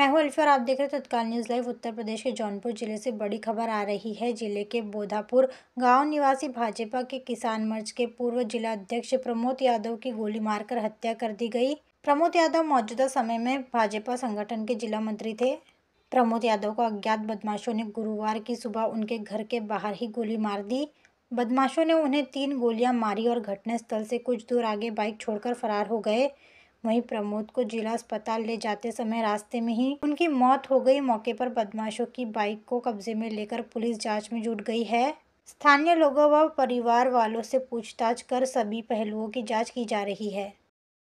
मैं हूँ अल्फी और आप देख रहे हैं तत्काल न्यूज़ लाइव उत्तर प्रदेश के जौनपुर जिले से बड़ी खबर आ रही है जिले के बोधापुर गांव निवासी भाजपा के किसान मोर्च के पूर्व जिला अध्यक्ष प्रमोद यादव की गोली मारकर हत्या कर दी गई प्रमोद यादव मौजूदा समय में भाजपा संगठन के जिला मंत्री थे प्रमोद यादव को अज्ञात बदमाशों ने गुरुवार की सुबह उनके घर के बाहर ही गोली मार दी बदमाशों ने उन्हें तीन गोलियां मारी और घटनास्थल से कुछ दूर आगे बाइक छोड़कर फरार हो गए वहीं प्रमोद को जिला अस्पताल ले जाते समय रास्ते में ही उनकी मौत हो गई मौके पर बदमाशों की बाइक को कब्जे में लेकर पुलिस जांच में जुट गई है स्थानीय लोगों व वा परिवार वालों से पूछताछ कर सभी पहलुओं की जांच की जा रही है